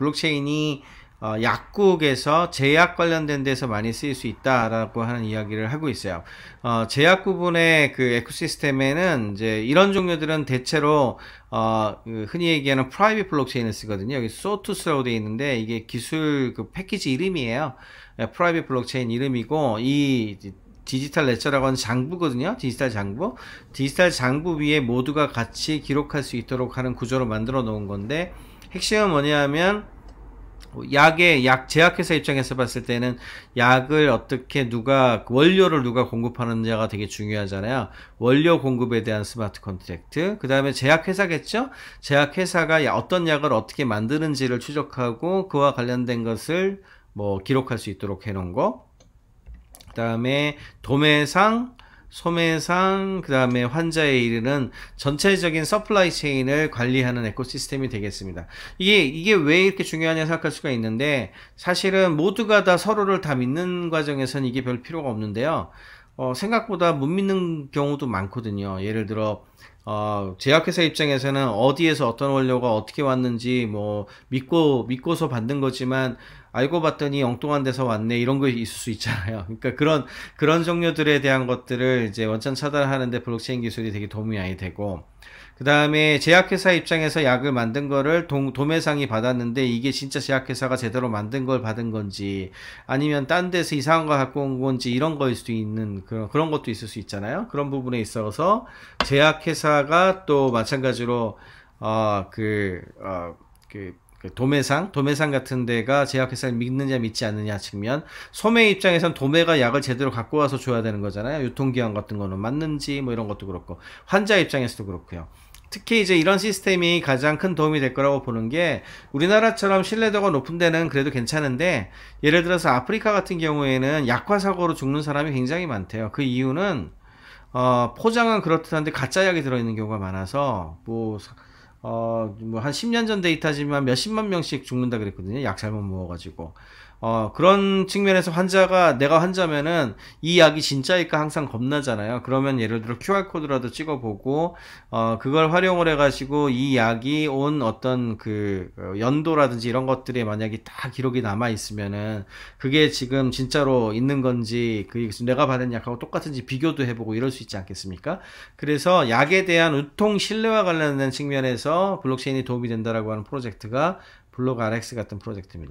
블록체인이 어, 약국에서 제약 관련된 데서 많이 쓰일 수 있다라고 하는 이야기를 하고 있어요. 어, 제약 부분의 그 에코시스템에는 이제 이런 종류들은 대체로 어, 그 흔히 얘기하는 프라이빗 블록체인을 쓰거든요. 여기 소투스라고 되어 있는데 이게 기술 그 패키지 이름이에요. 예, 프라이빗 블록체인 이름이고 이 디지털 레처라고 하는 장부거든요. 디지털 장부. 디지털 장부 위에 모두가 같이 기록할 수 있도록 하는 구조로 만들어 놓은 건데 핵심은 뭐냐면 하뭐 약의 약 제약회사 입장에서 봤을 때는 약을 어떻게 누가 원료를 누가 공급하는지가 되게 중요하잖아요. 원료 공급에 대한 스마트 컨트랙트. 그 다음에 제약회사겠죠. 제약회사가 어떤 약을 어떻게 만드는지를 추적하고 그와 관련된 것을 뭐 기록할 수 있도록 해놓은 거. 그 다음에 도매상 소매상, 그 다음에 환자에 이르는 전체적인 서플라이 체인을 관리하는 에코시스템이 되겠습니다. 이게, 이게 왜 이렇게 중요하냐 생각할 수가 있는데, 사실은 모두가 다 서로를 다 믿는 과정에서는 이게 별 필요가 없는데요. 어, 생각보다 못 믿는 경우도 많거든요. 예를 들어, 어, 제약회사 입장에서는 어디에서 어떤 원료가 어떻게 왔는지 뭐 믿고 믿고서 받는 거지만 알고 봤더니 엉뚱한 데서 왔네 이런 거 있을 수 있잖아요. 그러니까 그런 그런 종류들에 대한 것들을 이제 원천 차단하는데 블록체인 기술이 되게 도움이 많이 되고 그 다음에 제약회사 입장에서 약을 만든 거를 동, 도매상이 받았는데 이게 진짜 제약회사가 제대로 만든 걸 받은 건지 아니면 딴 데서 이상한 거 갖고 온 건지 이런 거일 수도 있는 그런, 그런 것도 있을 수 있잖아요. 그런 부분에 있어서 제약회사 회사가 또 마찬가지로 아그 어, 어, 그, 그 도매상, 도매상 같은 데가 제약회사를 믿느냐 믿지 않느냐 측면 소매 입장에선 도매가 약을 제대로 갖고 와서 줘야 되는 거잖아요. 유통기한 같은 거는 맞는지 뭐 이런 것도 그렇고 환자 입장에서도 그렇고요. 특히 이제 이런 시스템이 가장 큰 도움이 될 거라고 보는 게 우리나라처럼 신뢰도가 높은 데는 그래도 괜찮은데 예를 들어서 아프리카 같은 경우에는 약화 사고로 죽는 사람이 굉장히 많대요. 그 이유는 어, 포장은 그렇듯 한데 가짜 약이 들어있는 경우가 많아서 뭐 어, 뭐한 10년 전 데이터지만 몇십만 명씩 죽는다 그랬거든요. 약 잘못 먹어가지고. 어, 그런 측면에서 환자가, 내가 환자면은 이 약이 진짜일까 항상 겁나잖아요. 그러면 예를 들어 QR코드라도 찍어보고, 어, 그걸 활용을 해가지고 이 약이 온 어떤 그 어, 연도라든지 이런 것들이 만약에 다 기록이 남아있으면은 그게 지금 진짜로 있는 건지, 그 내가 받은 약하고 똑같은지 비교도 해보고 이럴 수 있지 않겠습니까? 그래서 약에 대한 의통 신뢰와 관련된 측면에서 블록체인이 도움이 된다라고 하는 프로젝트가 블록 RX 같은 프로젝트입니다.